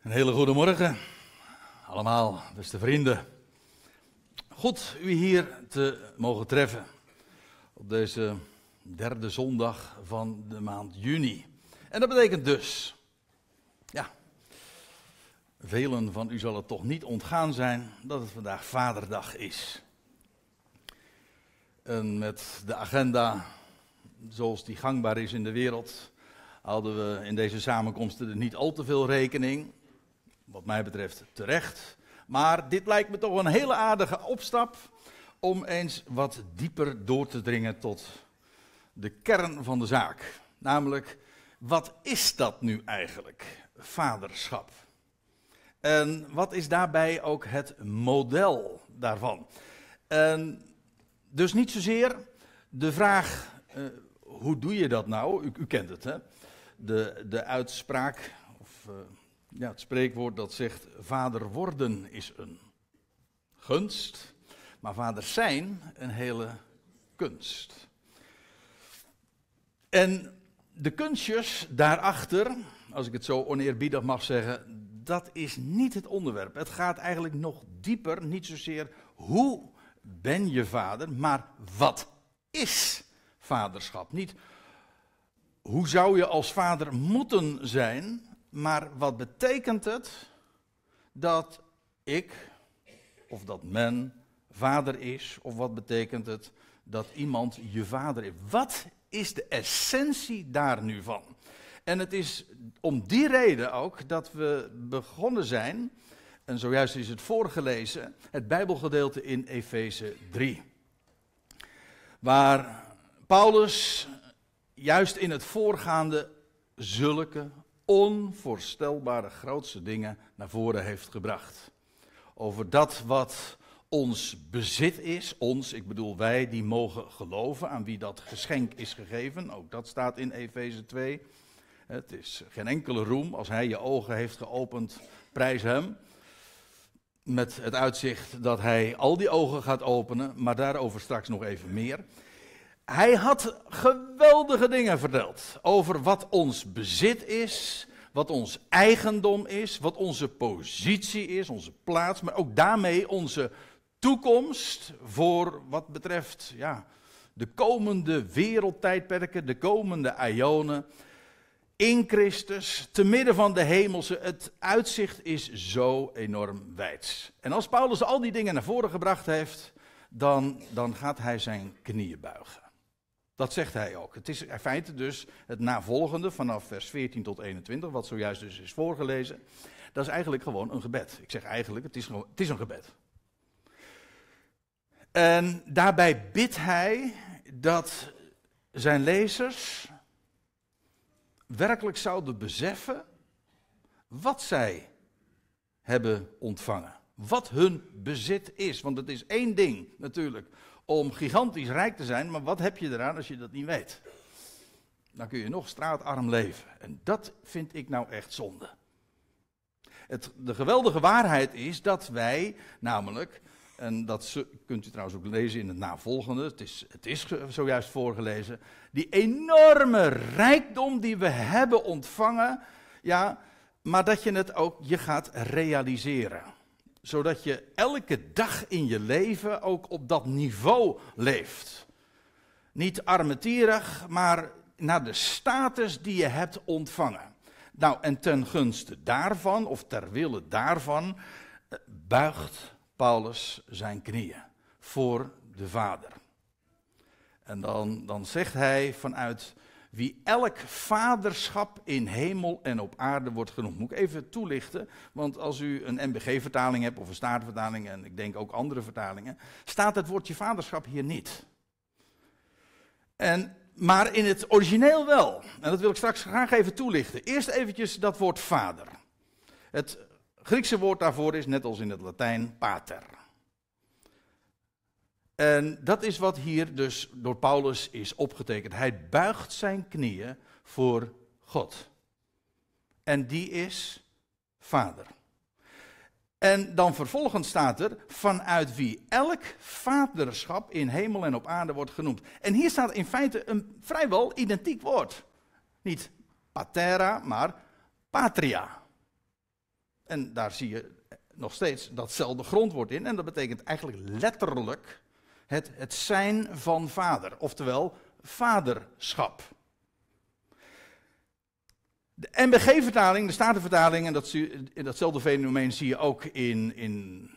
Een hele goede morgen allemaal, beste vrienden. Goed u hier te mogen treffen op deze derde zondag van de maand juni. En dat betekent dus, ja, velen van u zal het toch niet ontgaan zijn dat het vandaag Vaderdag is. En met de agenda zoals die gangbaar is in de wereld, hadden we in deze samenkomsten er niet al te veel rekening wat mij betreft terecht. Maar dit lijkt me toch een hele aardige opstap om eens wat dieper door te dringen tot de kern van de zaak. Namelijk, wat is dat nu eigenlijk, vaderschap? En wat is daarbij ook het model daarvan? En dus niet zozeer de vraag, eh, hoe doe je dat nou? U, u kent het, hè? De, de uitspraak, of eh, ja, het spreekwoord dat zegt vader worden is een gunst, maar vader zijn een hele kunst. En de kunstjes daarachter, als ik het zo oneerbiedig mag zeggen, dat is niet het onderwerp. Het gaat eigenlijk nog dieper, niet zozeer hoe ben je vader, maar wat is vaderschap? Niet hoe zou je als vader moeten zijn, maar wat betekent het dat ik, of dat men, vader is? Of wat betekent het dat iemand je vader is? Wat is de essentie daar nu van? En het is om die reden ook dat we begonnen zijn, en zojuist is het voorgelezen, het Bijbelgedeelte in Efeze 3. Waar Paulus juist in het voorgaande zulke onvoorstelbare grootste dingen naar voren heeft gebracht. Over dat wat ons bezit is, ons, ik bedoel wij die mogen geloven, aan wie dat geschenk is gegeven, ook dat staat in Efeze 2. Het is geen enkele roem, als hij je ogen heeft geopend, prijs hem. Met het uitzicht dat hij al die ogen gaat openen, maar daarover straks nog even meer. Hij had geweldige dingen verteld over wat ons bezit is wat ons eigendom is, wat onze positie is, onze plaats, maar ook daarmee onze toekomst voor wat betreft ja, de komende wereldtijdperken, de komende ionen. In Christus, te midden van de hemelse, het uitzicht is zo enorm wijd. En als Paulus al die dingen naar voren gebracht heeft, dan, dan gaat hij zijn knieën buigen. Dat zegt hij ook. Het is in feite dus het navolgende vanaf vers 14 tot 21, wat zojuist dus is voorgelezen. Dat is eigenlijk gewoon een gebed. Ik zeg eigenlijk, het is, het is een gebed. En daarbij bidt hij dat zijn lezers werkelijk zouden beseffen wat zij hebben ontvangen. Wat hun bezit is. Want het is één ding natuurlijk om gigantisch rijk te zijn, maar wat heb je eraan als je dat niet weet? Dan kun je nog straatarm leven. En dat vind ik nou echt zonde. Het, de geweldige waarheid is dat wij namelijk, en dat kunt u trouwens ook lezen in het navolgende, het is, het is zojuist voorgelezen, die enorme rijkdom die we hebben ontvangen, ja, maar dat je het ook je gaat realiseren zodat je elke dag in je leven ook op dat niveau leeft. Niet armetierig, maar naar de status die je hebt ontvangen. Nou, en ten gunste daarvan, of ter wille daarvan, eh, buigt Paulus zijn knieën voor de Vader. En dan, dan zegt hij vanuit wie elk vaderschap in hemel en op aarde wordt genoemd. Moet ik even toelichten, want als u een MBG-vertaling hebt of een staartvertaling en ik denk ook andere vertalingen, staat het woordje vaderschap hier niet. En, maar in het origineel wel. En dat wil ik straks graag even toelichten. Eerst eventjes dat woord vader. Het Griekse woord daarvoor is, net als in het Latijn, pater. En dat is wat hier dus door Paulus is opgetekend. Hij buigt zijn knieën voor God. En die is Vader. En dan vervolgens staat er vanuit wie elk vaderschap in hemel en op aarde wordt genoemd. En hier staat in feite een vrijwel identiek woord. Niet patera, maar patria. En daar zie je nog steeds datzelfde grondwoord in. En dat betekent eigenlijk letterlijk het, het zijn van vader, oftewel vaderschap. De MBG-vertaling, de Statenvertaling, en dat, datzelfde fenomeen zie je ook in, in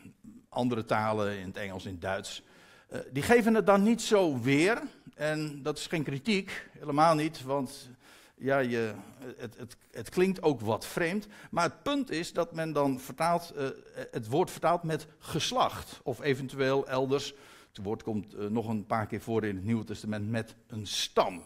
andere talen, in het Engels, in het Duits. Eh, die geven het dan niet zo weer. En dat is geen kritiek, helemaal niet, want ja, je, het, het, het klinkt ook wat vreemd. Maar het punt is dat men dan vertaalt, eh, het woord vertaalt met geslacht. Of eventueel elders het woord komt eh, nog een paar keer voor in het Nieuwe Testament met een stam.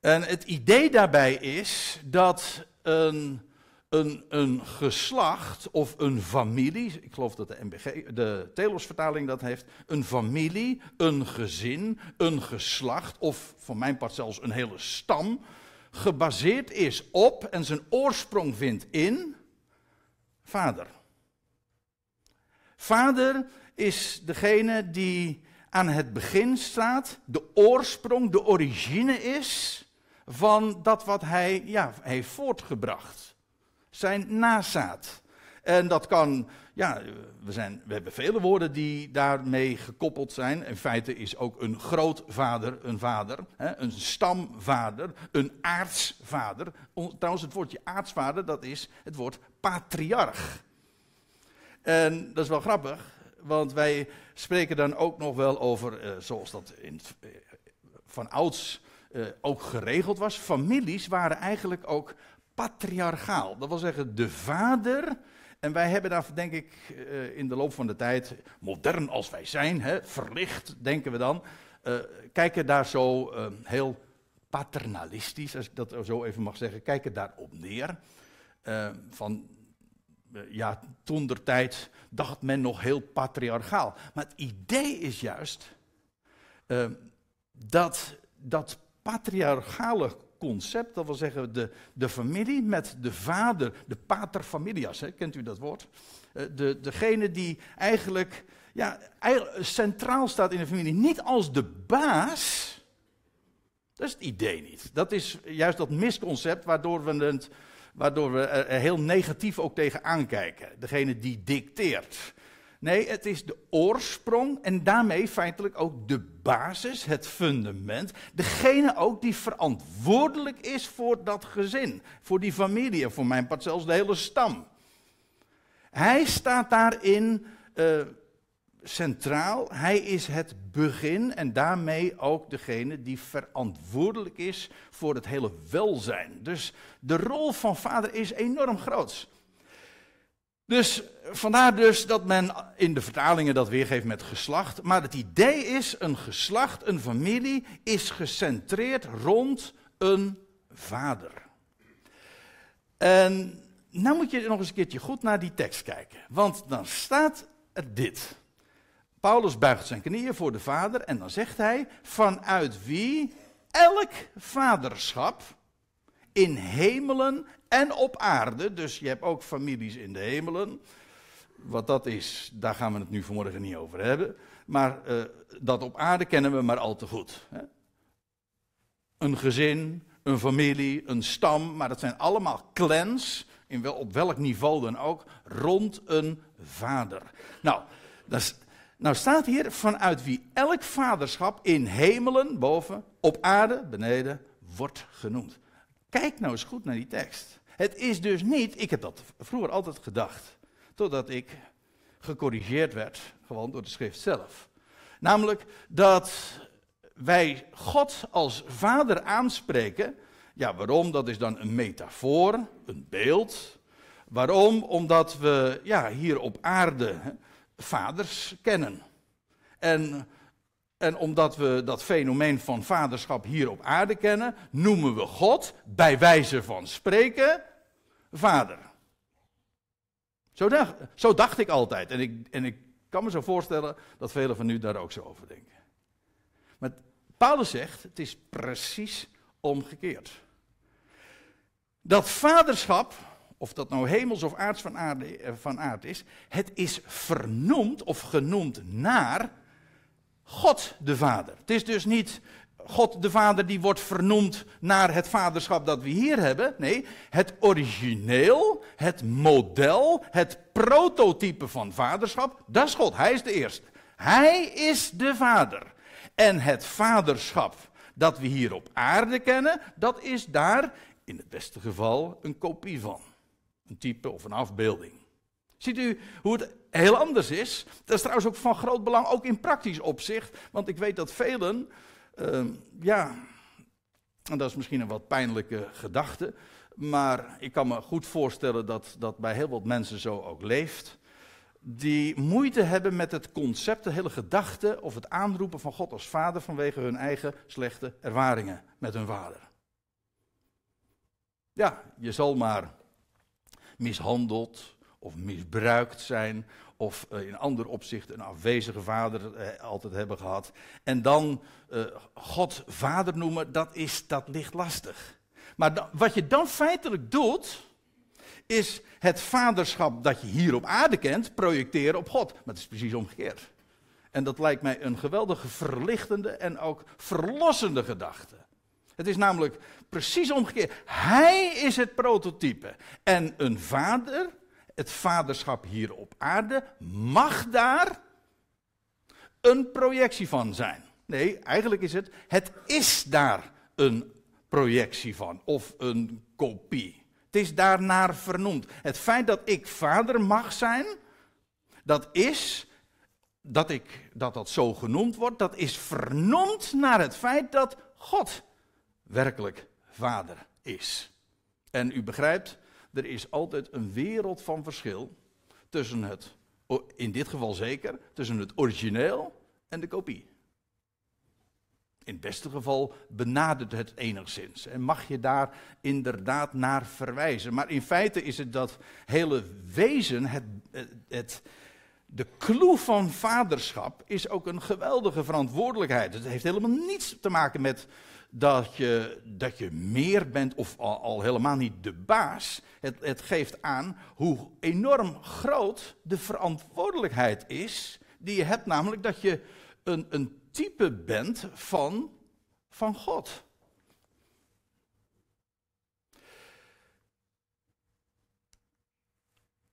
En het idee daarbij is dat een, een, een geslacht of een familie, ik geloof dat de, NBG de Telos-vertaling dat heeft, een familie, een gezin, een geslacht of van mijn part zelfs een hele stam, gebaseerd is op en zijn oorsprong vindt in vader. Vader is degene die aan het begin staat, de oorsprong, de origine is van dat wat hij ja, heeft voortgebracht. Zijn nazaat. En dat kan, ja, we, zijn, we hebben vele woorden die daarmee gekoppeld zijn. In feite is ook een grootvader een vader, hè, een stamvader, een aartsvader. Trouwens, het woordje aartsvader, dat is het woord patriarch. En dat is wel grappig, want wij spreken dan ook nog wel over, eh, zoals dat in, eh, van ouds eh, ook geregeld was, families waren eigenlijk ook patriarchaal. Dat wil zeggen, de vader. En wij hebben daar, denk ik, in de loop van de tijd, modern als wij zijn, hè, verlicht, denken we dan, kijken daar zo heel paternalistisch, als ik dat zo even mag zeggen, kijken daarop neer. van eh, ja, toen tijd dacht men nog heel patriarchaal. Maar het idee is juist eh, dat dat patriarchale concept, dat wil zeggen de, de familie met de vader, de pater familias, hè, kent u dat woord? Eh, de, degene die eigenlijk ja, centraal staat in de familie, niet als de baas. Dat is het idee niet. Dat is juist dat misconcept waardoor we het waardoor we er heel negatief ook tegen aankijken. Degene die dicteert. Nee, het is de oorsprong en daarmee feitelijk ook de basis, het fundament. Degene ook die verantwoordelijk is voor dat gezin, voor die familie, voor mijn part zelfs de hele stam. Hij staat daarin eh, centraal. Hij is het begin en daarmee ook degene die verantwoordelijk is voor het hele welzijn. Dus de rol van vader is enorm groot. Dus vandaar dus dat men in de vertalingen dat weergeeft met geslacht. Maar het idee is, een geslacht, een familie, is gecentreerd rond een vader. En nou moet je nog eens een keertje goed naar die tekst kijken. Want dan staat er dit. Paulus buigt zijn knieën voor de Vader en dan zegt hij: vanuit wie elk vaderschap in hemelen en op aarde, dus je hebt ook families in de hemelen. Wat dat is, daar gaan we het nu vanmorgen niet over hebben. Maar eh, dat op aarde kennen we maar al te goed. Hè? Een gezin, een familie, een stam, maar dat zijn allemaal clans, in wel, op welk niveau dan ook, rond een vader. Nou, dat is nou staat hier vanuit wie elk vaderschap in hemelen boven, op aarde beneden wordt genoemd. Kijk nou eens goed naar die tekst. Het is dus niet, ik heb dat vroeger altijd gedacht, totdat ik gecorrigeerd werd, gewoon door de schrift zelf. Namelijk dat wij God als vader aanspreken. Ja, waarom? Dat is dan een metafoor, een beeld. Waarom? Omdat we ja, hier op aarde vaders kennen. En, en omdat we dat fenomeen van vaderschap hier op aarde kennen, noemen we God, bij wijze van spreken, vader. Zo dacht, zo dacht ik altijd. En ik, en ik kan me zo voorstellen dat velen van u daar ook zo over denken. Maar Paulus zegt, het is precies omgekeerd. Dat vaderschap of dat nou hemels of aards van, aarde, eh, van aard is, het is vernoemd of genoemd naar God de Vader. Het is dus niet God de Vader die wordt vernoemd naar het vaderschap dat we hier hebben. Nee, het origineel, het model, het prototype van vaderschap, dat is God. Hij is de eerste. Hij is de Vader. En het vaderschap dat we hier op aarde kennen, dat is daar in het beste geval een kopie van. Een type of een afbeelding. Ziet u hoe het heel anders is? Dat is trouwens ook van groot belang, ook in praktisch opzicht. Want ik weet dat velen, ehm, ja, en dat is misschien een wat pijnlijke gedachte. Maar ik kan me goed voorstellen dat dat bij heel wat mensen zo ook leeft. Die moeite hebben met het concept, de hele gedachte of het aanroepen van God als vader vanwege hun eigen slechte ervaringen met hun vader. Ja, je zal maar mishandeld of misbruikt zijn. Of eh, in ander opzicht een afwezige vader eh, altijd hebben gehad. En dan eh, God vader noemen, dat, is, dat ligt lastig. Maar wat je dan feitelijk doet, is het vaderschap dat je hier op aarde kent, projecteren op God. Maar het is precies omgekeerd. En dat lijkt mij een geweldige verlichtende en ook verlossende gedachte. Het is namelijk precies omgekeerd. Hij is het prototype. En een vader, het vaderschap hier op aarde, mag daar een projectie van zijn. Nee, eigenlijk is het, het is daar een projectie van of een kopie. Het is daarnaar vernoemd. Het feit dat ik vader mag zijn, dat is dat, ik, dat dat zo genoemd wordt, dat is vernoemd naar het feit dat God werkelijk vader is. En u begrijpt, er is altijd een wereld van verschil tussen het, in dit geval zeker, tussen het origineel en de kopie. In het beste geval benadert het enigszins en mag je daar inderdaad naar verwijzen. Maar in feite is het dat hele wezen, het, het, de kloof van vaderschap, is ook een geweldige verantwoordelijkheid. Het heeft helemaal niets te maken met dat je, dat je meer bent, of al, helemaal niet de baas. Het, het geeft aan hoe enorm groot de verantwoordelijkheid is die je hebt, namelijk dat je een, een type bent van, van God.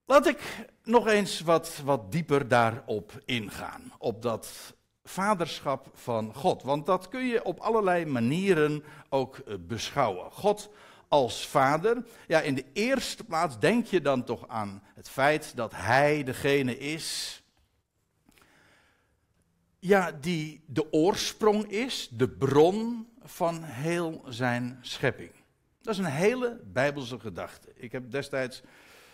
Laat ik nog eens wat, wat dieper daarop ingaan, op dat vaderschap van God. Want dat kun je op allerlei manieren ook eh, beschouwen. God als vader. Ja, in de eerste plaats denk je dan toch aan het feit dat hij degene is. Ja, die de oorsprong is, de bron van heel zijn schepping. Dat is een hele bijbelse gedachte. Ik heb destijds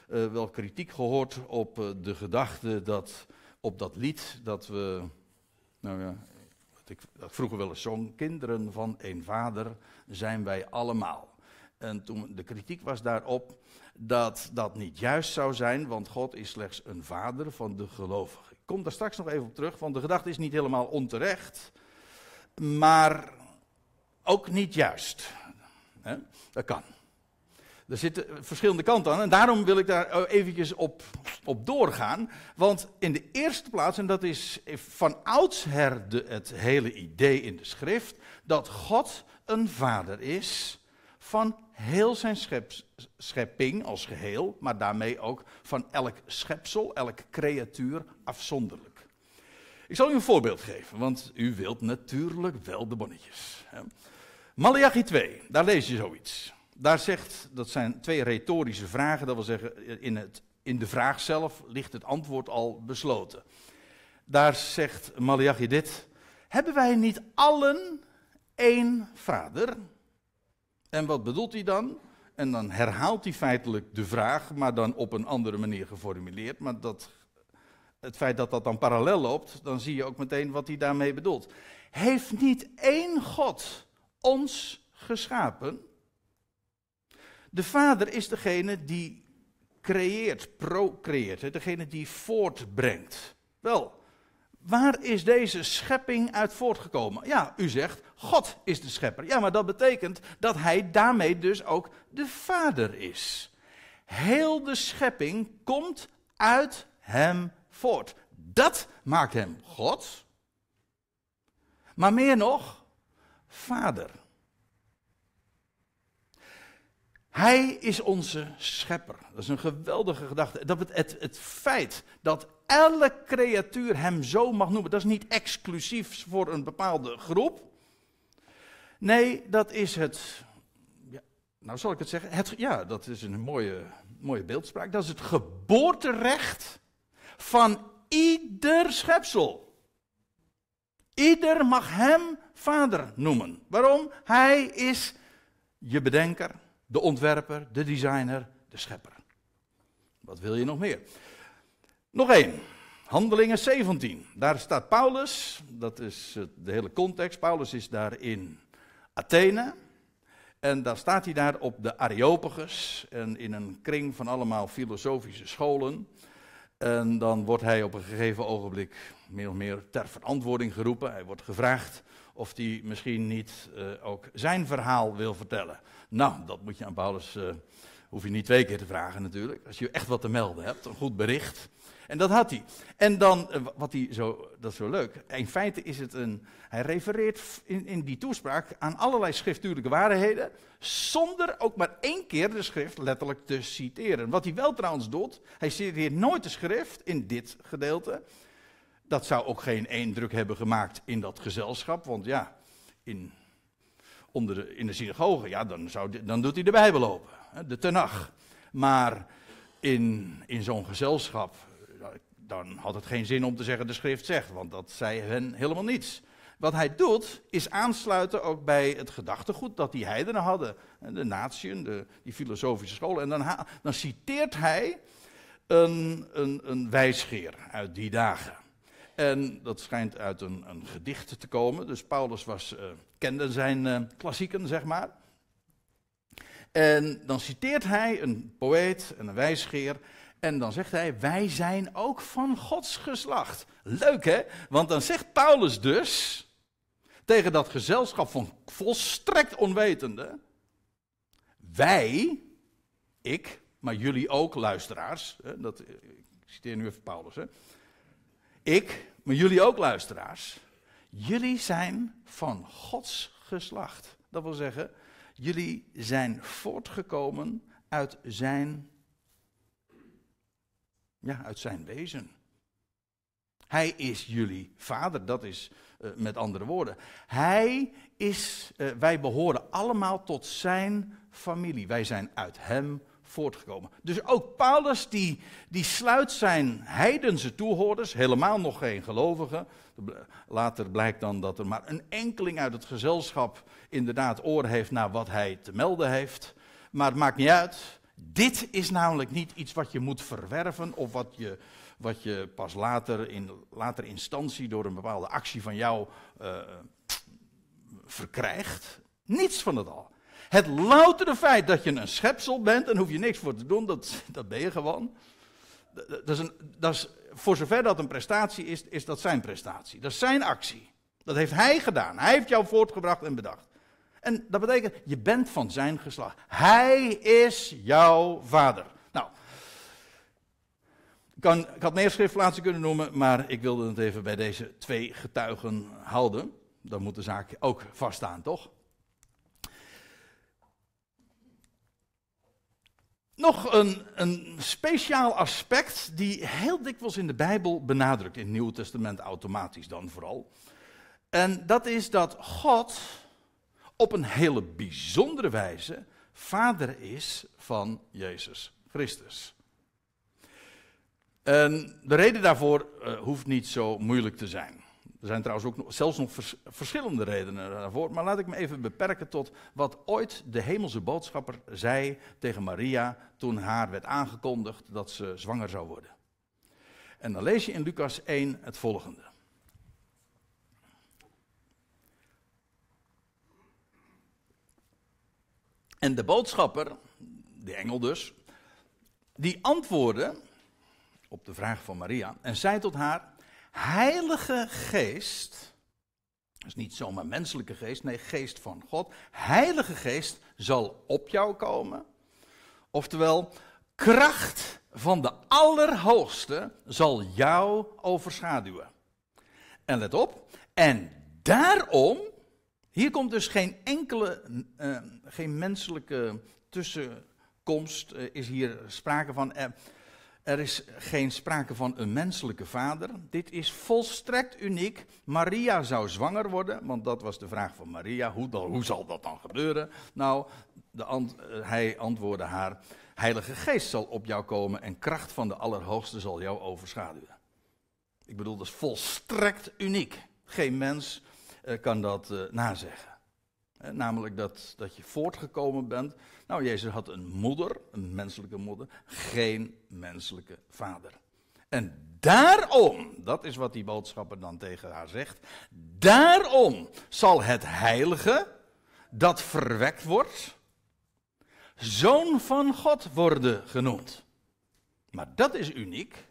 eh, wel kritiek gehoord op eh, de gedachte dat op dat lied dat we nou ja, wat vroeger wel eens zong, kinderen van één vader zijn wij allemaal. En toen de kritiek was daarop dat dat niet juist zou zijn, want God is slechts een vader van de gelovigen. Ik kom daar straks nog even op terug, want de gedachte is niet helemaal onterecht, maar ook niet juist. He? Dat kan. Er zitten verschillende kanten aan en daarom wil ik daar eh, eventjes op, op doorgaan. Want in de eerste plaats, en dat is van oudsher het hele idee in de schrift, dat God een vader is van heel zijn schepping als geheel, maar daarmee ook van elk schepsel, elk creatuur afzonderlijk. Ik zal u een voorbeeld geven, want u wilt natuurlijk wel de bonnetjes. Malachi 2, daar lees je zoiets daar zegt, dat zijn twee retorische vragen, dat wil zeggen, in, het, in de vraag zelf ligt het antwoord al besloten. Daar zegt Malachi dit, hebben wij niet allen één vader? En wat bedoelt hij dan? En dan herhaalt hij feitelijk de vraag, maar dan op een andere manier geformuleerd. Maar dat, het feit dat dat dan parallel loopt, dan zie je ook meteen wat hij daarmee bedoelt. Heeft niet één God ons geschapen? De vader is degene die creëert, procreëert, degene die voortbrengt. Wel, waar is deze schepping uit voortgekomen? Ja, u zegt, God is de schepper. Ja, maar dat betekent dat hij daarmee dus ook de vader is. Heel de schepping komt uit hem voort. Dat maakt hem God. Maar meer nog, vader. Hij is onze schepper. Dat is een geweldige gedachte. Dat het, het, feit dat elke creatuur hem zo mag noemen, dat is niet exclusief voor een bepaalde groep. Nee, dat is het. Ja, nou, zal ik het zeggen? Het, ja, dat is een mooie, mooie beeldspraak. Dat is het geboorterecht van ieder schepsel. Ieder mag hem vader noemen. Waarom? Hij is je bedenker de ontwerper, de designer, de schepper. Wat wil je nog meer? Nog één. Handelingen 17. Daar staat Paulus, dat is de hele context. Paulus is daar in Athene. En daar staat hij daar op de Areopagus. En in een kring van allemaal filosofische scholen. En dan wordt hij op een gegeven ogenblik meer of meer ter verantwoording geroepen. Hij wordt gevraagd of hij misschien niet eh, ook zijn verhaal wil vertellen. Nou, dat moet je aan Paulus, eh, hoef je niet twee keer te vragen natuurlijk. Als je echt wat te melden hebt, een goed bericht. En dat had hij. En dan, eh, wat hij zo, dat is zo leuk. In feite is het een, hij refereert in, in die toespraak aan allerlei schriftuurlijke waarheden. Zonder ook maar één keer de schrift letterlijk te citeren. Wat hij wel trouwens doet, hij citeert nooit de schrift in dit gedeelte. Dat zou ook geen indruk hebben gemaakt in dat gezelschap. Want ja, in onder in de synagoge, ja, dan, zou, dan doet hij de Bijbel open, de Tenach. Maar in, in zo'n gezelschap, eh, dan had het geen zin om te zeggen de schrift zegt, want dat zei hen helemaal niets. Wat hij doet, is aansluiten ook bij het gedachtegoed dat die heidenen hadden. De natieën, de, die filosofische scholen. En dan, dan citeert hij een, een, een wijsgeer uit die dagen. En dat schijnt uit een, een gedicht te komen. Dus Paulus was, eh, kende zijn eh, klassieken, zeg maar. En dan citeert hij een poëet en een wijsgeer. En dan zegt hij: Wij zijn ook van Gods geslacht. Leuk hè? Want dan zegt Paulus dus tegen dat gezelschap van volstrekt onwetende. Wij, ik, maar jullie ook, luisteraars. Hè, dat, eh, ik citeer nu even Paulus. Hè, ik, maar jullie ook luisteraars, jullie zijn van Gods geslacht. Dat wil zeggen, jullie zijn voortgekomen uit zijn, ja, uit zijn wezen. Hij is jullie vader, dat is eh, met andere woorden. Hij is, eh, wij behoren allemaal tot zijn familie. Wij zijn uit hem voortgekomen. Dus ook Paulus die, die sluit zijn heidense toehoorders, helemaal nog geen gelovigen. Later blijkt dan dat er maar een enkeling uit het gezelschap inderdaad oor heeft naar wat hij te melden heeft. Maar het maakt niet uit. Dit is namelijk niet iets wat je moet verwerven of wat je, wat je pas later in later instantie door een bepaalde actie van jou eh, verkrijgt. Niets van het al. Het loutere feit dat je een schepsel bent, en hoef je niks voor te doen, dat, dat ben je gewoon. Dat is een, dat is, voor zover dat een prestatie is, is dat zijn prestatie. Dat is zijn actie. Dat heeft hij gedaan. Hij heeft jou voortgebracht en bedacht. En dat betekent, je bent van zijn geslacht. Hij is jouw vader. Nou, kan, ik had meer schriftplaatsen kunnen noemen, maar ik wilde het even bij deze twee getuigen houden. Dan moet de zaak ook vaststaan, toch? Nog een, een, speciaal aspect die heel dikwijls in de Bijbel benadrukt, in het Nieuwe Testament automatisch dan vooral. En dat is dat God op een hele bijzondere wijze vader is van Jezus Christus. En de reden daarvoor eh, hoeft niet zo moeilijk te zijn. Er zijn trouwens ook zelfs nog verschillende redenen daarvoor. Maar laat ik me even beperken tot wat ooit de hemelse boodschapper zei tegen Maria. toen haar werd aangekondigd dat ze zwanger zou worden. En dan lees je in Lucas 1 het volgende. En de boodschapper, de engel dus, die antwoordde op de vraag van Maria en zei tot haar: Heilige Geest, dus niet zomaar menselijke geest, nee, geest van God. Heilige Geest zal op jou komen. Oftewel, kracht van de Allerhoogste zal jou overschaduwen. En let op, en daarom, hier komt dus geen enkele, eh, geen menselijke tussenkomst, eh, is hier sprake van. Eh, er is geen sprake van een menselijke vader. Dit is volstrekt uniek. Maria zou zwanger worden, want dat was de vraag van Maria. Hoe, dan, hoe zal dat dan gebeuren? Nou, de eh, hij antwoordde haar: Heilige Geest zal op jou komen en kracht van de Allerhoogste zal jou overschaduwen. Ik bedoel, dat is volstrekt uniek. Geen mens eh, kan dat eh, nazeggen. namelijk dat, dat je voortgekomen bent nou, Jezus had een moeder, een menselijke moeder, geen menselijke vader. En daarom, dat is wat die boodschapper dan tegen haar zegt, daarom zal het heilige dat verwekt wordt, zoon van God worden genoemd. Maar dat is uniek.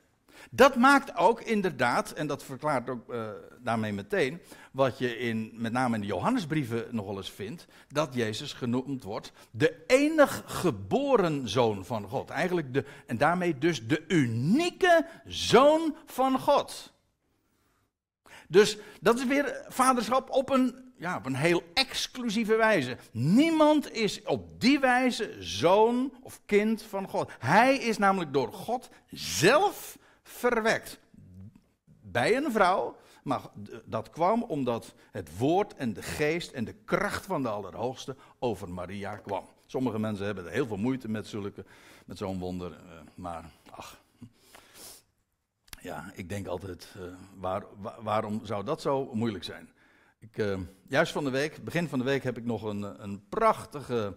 Dat maakt ook inderdaad, en dat verklaart ook eh, daarmee meteen, wat je in, met name in de Johannesbrieven nog eens vindt, dat Jezus genoemd wordt de enig geboren zoon van God. Eigenlijk de, en daarmee dus de unieke zoon van God. Dus dat is weer vaderschap op een, ja, op een heel exclusieve wijze. Niemand is op die wijze zoon of kind van God. Hij is namelijk door God zelf verwekt. Bij een vrouw, maar dat kwam omdat het woord en de geest en de kracht van de Allerhoogste over Maria kwam. Sommige mensen hebben er heel veel moeite met, zulke, met zo'n wonder, eh, maar ach. Ja, ik denk altijd, eh, waar, waarom zou dat zo moeilijk zijn? Ik, eh, juist van de week, begin van de week, heb ik nog een, een prachtige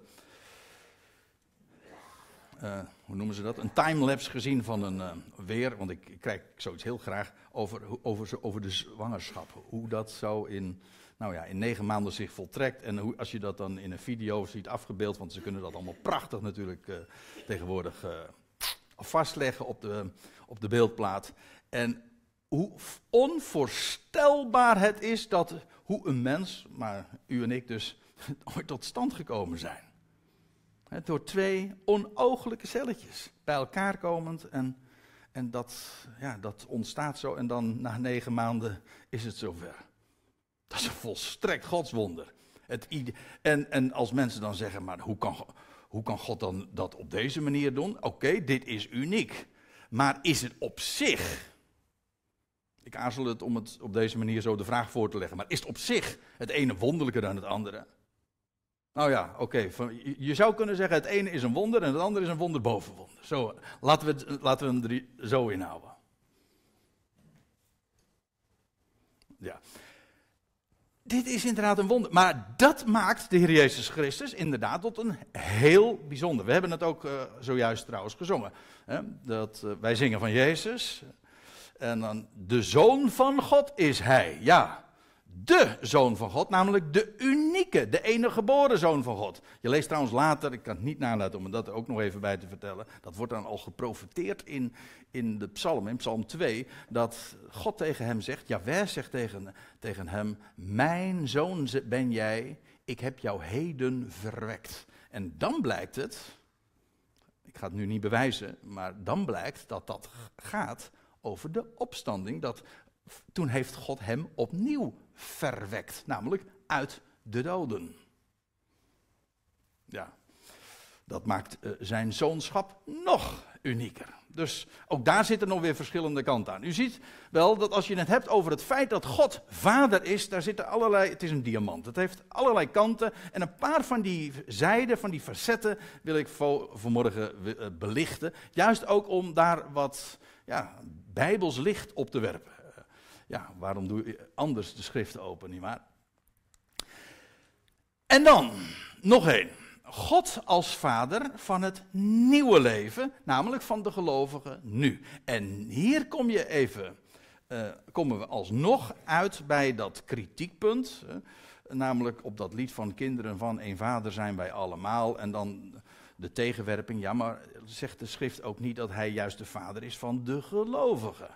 eh, hoe noemen ze dat? Een timelapse gezien van een eh, weer. Want ik, ik, krijg zoiets heel graag over, over, over de zwangerschap. Hoe dat zo in, nou ja, in negen maanden zich voltrekt. En hoe, als je dat dan in een video ziet afgebeeld. Want ze kunnen dat allemaal prachtig natuurlijk eh, tegenwoordig vastleggen op de, op de beeldplaat. En hoe onvoorstelbaar het is dat hoe een mens, maar u en ik dus, ooit tot stand gekomen zijn door twee onogelijke celletjes bij elkaar komend. En, en dat, ja, dat ontstaat zo. En dan na negen maanden is het zover. Dat is een volstrekt godswonder. Het en, en als mensen dan zeggen, maar hoe kan, hoe kan God dan dat op deze manier doen? Oké, dit is uniek. Maar is het op zich... Ik aarzel het om het op deze manier zo de vraag voor te leggen. Maar is het op zich het ene wonderlijker dan het andere? Nou ja, oké. Je zou kunnen zeggen: het ene is een wonder en het andere is een wonder boven wonder. Zo, laten, we het, laten we hem er zo inhouden. Ja. Dit is inderdaad een wonder. Maar dat maakt de Heer Jezus Christus inderdaad tot een heel bijzonder. We hebben het ook eh, zojuist trouwens gezongen. Hè? Dat, eh, wij zingen van Jezus. En dan, de Zoon van God is Hij. Ja, de zoon van God, namelijk de unieke, de enige geboren zoon van God. Je leest trouwens later, ik kan het niet nalaten om dat ook nog even bij te vertellen, dat wordt dan al geprofiteerd in, in de psalm, in psalm 2, dat God tegen hem zegt, Jawel zegt tegen, tegen hem, mijn zoon ben jij, ik heb jou heden verwekt. En dan blijkt het, ik ga het nu niet bewijzen, maar dan blijkt dat dat gaat over de opstanding, dat toen heeft God hem opnieuw verwekt, namelijk uit de doden. Ja, dat maakt eh, zijn zoonschap nog unieker. Dus ook daar zitten nog weer verschillende kanten aan. U ziet wel dat als je het hebt over het feit dat God vader is, daar zitten allerlei. Het is een diamant. Het heeft allerlei kanten. En een paar van die zijden, van die facetten, wil ik vanmorgen eh, belichten. Juist ook om daar wat ja, bijbels licht op te werpen ja, waarom doe je anders de Schrift open, nietwaar? En dan, nog één. God als vader van het nieuwe leven, namelijk van de gelovigen nu. En hier kom je even, eh, komen we alsnog uit bij dat kritiekpunt. namelijk op dat lied van kinderen van een vader zijn wij allemaal. En dan de tegenwerping, ja maar zegt de schrift ook niet dat hij juist de vader is van de gelovigen.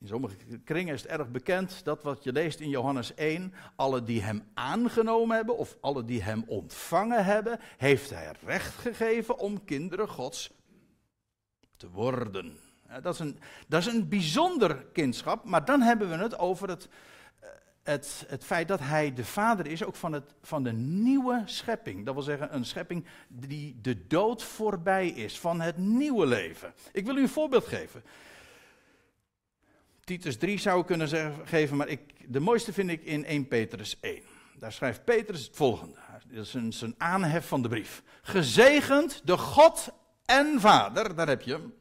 In sommige kringen is het erg bekend dat wat je leest in Johannes 1, alle die hem aangenomen hebben of alle die hem ontvangen hebben, heeft hij recht gegeven om kinderen Gods te worden. Dat is een, dat is een bijzonder kindschap, maar dan hebben we het over het, eh, het, het feit dat hij de vader is ook van, het, van de nieuwe schepping. Dat wil zeggen een schepping die de dood voorbij is, van het nieuwe leven. Ik wil u een voorbeeld geven. Titus 3 zou ik kunnen zeggen, geven, maar ik, de mooiste vind ik in 1 Petrus 1. Daar schrijft Petrus het volgende. Dat is een, aanhef van de brief. Gezegend de God en Vader, daar heb je hem,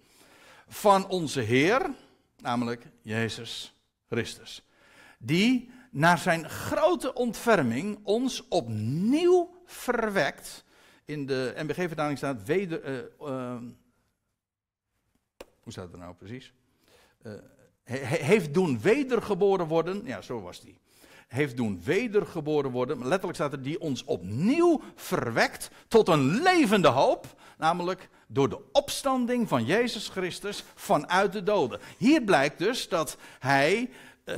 van onze Heer, namelijk Jezus Christus. Die naar zijn grote ontferming ons opnieuw verwekt. In de mbg verdaling staat weder. Eh, eh, hoe staat het er nou precies? Uh, heeft doen wedergeboren worden. Ja, zo was die. Heeft doen wedergeboren worden. Letterlijk staat er die ons opnieuw verwekt tot een levende hoop. Namelijk door de opstanding van Jezus Christus vanuit de doden. Hier blijkt dus dat hij eh,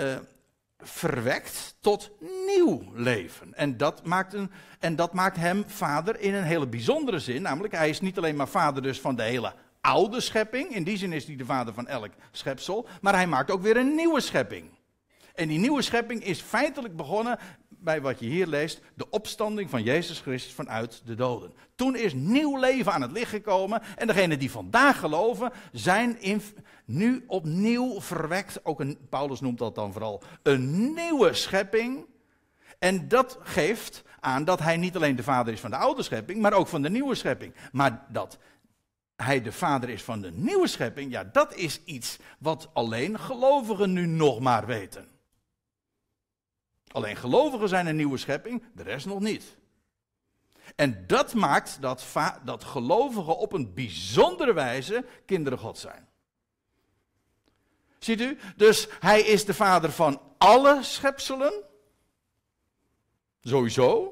verwekt tot nieuw leven. En dat, maakt een, en dat maakt hem vader in een hele bijzondere zin. Namelijk, hij is niet alleen maar vader dus van de hele oude schepping. In die zin is hij de vader van elk schepsel. Maar hij maakt ook weer een nieuwe schepping. En die nieuwe schepping is feitelijk begonnen bij wat je hier leest, de opstanding van Jezus Christus vanuit de doden. Toen is nieuw leven aan het licht gekomen en degenen die vandaag geloven zijn in, nu opnieuw verwekt. Ook een, Paulus noemt dat dan vooral een nieuwe schepping. En dat geeft aan dat hij niet alleen de vader is van de oude schepping, maar ook van de nieuwe schepping. Maar dat hij de vader is van de nieuwe schepping, ja, dat is iets wat alleen gelovigen nu nog maar weten. Alleen gelovigen zijn een nieuwe schepping, de rest nog niet. En dat maakt dat, dat gelovigen op een bijzondere wijze kinderen God zijn. Ziet u? Dus hij is de vader van alle schepselen. Sowieso.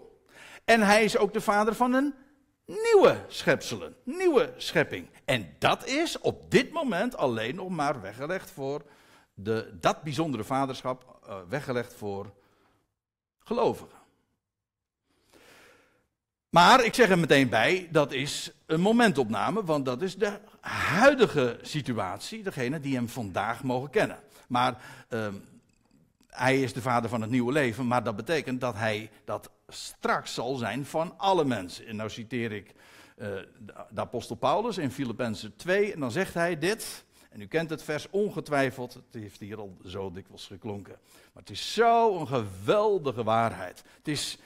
En hij is ook de vader van een nieuwe schepselen, nieuwe schepping. En dat is op dit moment alleen nog maar weggelegd voor de, dat bijzondere vaderschap, eh, weggelegd voor gelovigen. Maar ik zeg er meteen bij, dat is een momentopname, want dat is de huidige situatie, degene die hem vandaag mogen kennen. Maar ehm, hij is de vader van het nieuwe leven, maar dat betekent dat hij dat straks zal zijn van alle mensen. En nou citeer ik eh, de apostel Paulus in Filippenzen 2 en dan zegt hij dit. En u kent het vers ongetwijfeld, het heeft hier al zo dikwijls geklonken. Maar het is zo'n geweldige waarheid. Het is,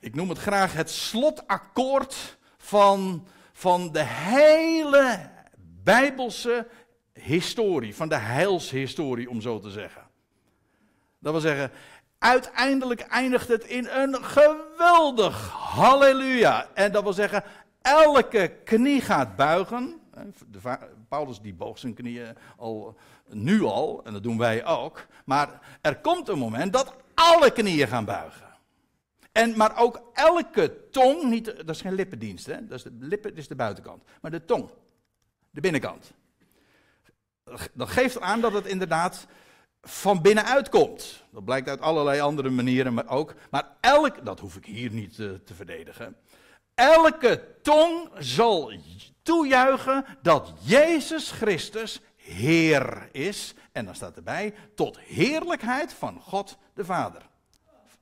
ik noem het graag het slotakkoord van, van de hele bijbelse historie, van de heilshistorie om zo te zeggen. Dat wil zeggen, Uiteindelijk eindigt het in een geweldig halleluja. En dat wil zeggen, elke knie gaat buigen. Paulus die boog zijn knieën al, nu al, en dat doen wij ook. Maar er komt een moment dat alle knieën gaan buigen. En, maar ook elke tong, niet, dat is geen lippendienst, hè? Dat is de, lippen dat is de buitenkant. Maar de tong, de binnenkant. Dat geeft aan dat het inderdaad van binnenuit komt. Dat blijkt uit allerlei andere manieren maar ook. Maar elk, dat hoef ik hier niet eh, te, verdedigen. Elke tong zal toejuichen dat Jezus Christus Heer is. En dan staat erbij, tot heerlijkheid van God de Vader.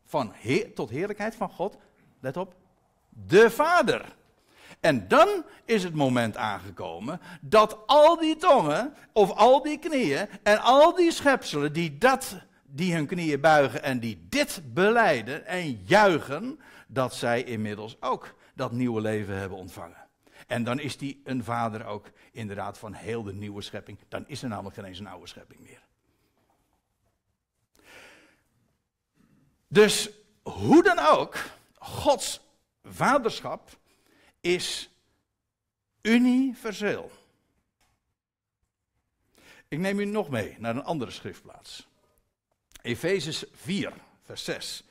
Van heer, tot heerlijkheid van God, let op, de Vader. En dan is het moment aangekomen dat al die tongen, of al die knieën, en al die schepselen die, dat, die hun knieën buigen en die dit beleiden en juichen, dat zij inmiddels ook dat nieuwe leven hebben ontvangen. En dan is die een vader ook inderdaad van heel de nieuwe schepping. Dan is er namelijk geen eens een oude schepping meer. Dus hoe dan ook, Gods vaderschap is universeel. Ik neem u nog mee naar een andere schriftplaats. Efezes 4, vers 6.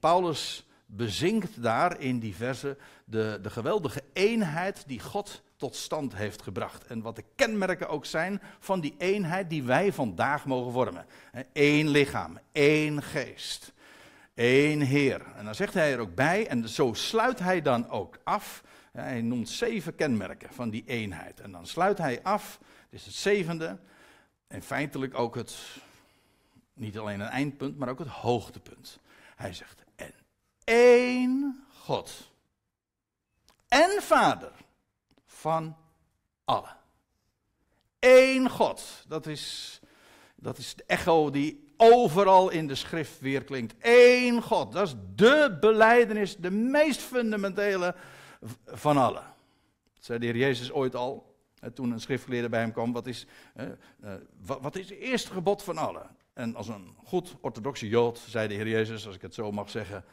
Paulus bezinkt daar in die verse de, de geweldige eenheid die God tot stand heeft gebracht. En wat de kenmerken ook zijn van die eenheid die wij vandaag mogen vormen. Eén lichaam, één geest, één Heer. En dan zegt hij er ook bij, en zo sluit hij dan ook af hij noemt zeven kenmerken van die eenheid. En dan sluit hij af, dit is het zevende, en feitelijk ook het, niet alleen een eindpunt, maar ook het hoogtepunt. Hij zegt, en één God en Vader van allen. Eén God, dat is, dat is de echo die overal in de schrift weer klinkt. Eén God, dat is de beleidenis, de meest fundamentele van allen. Dat zei de heer Jezus ooit al, toen een schriftgeleerde bij hem kwam, wat is, eh, wat is het eerste gebod van allen? En als een goed orthodoxe Jood zei de heer Jezus, als ik het zo mag zeggen,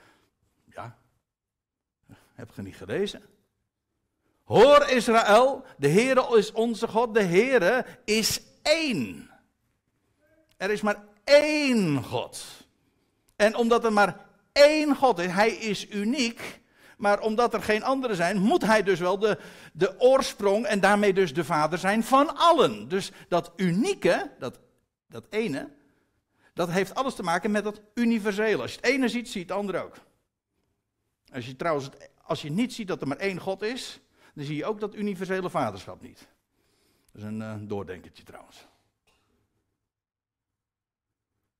ja, heb je niet gelezen? Hoor Israël, de Heere is onze God, de Heere is één. Er is maar één God. En omdat er maar één God is, hij is uniek, maar omdat er geen anderen zijn, moet hij dus wel de, de oorsprong en daarmee dus de vader zijn van allen. Dus dat unieke, dat, dat ene, dat heeft alles te maken met dat universele. Als je het ene ziet, zie je het andere ook. Als je trouwens het, als je niet ziet dat er maar één God is, dan zie je ook dat universele vaderschap niet. Dat is een uh, doordenkertje trouwens.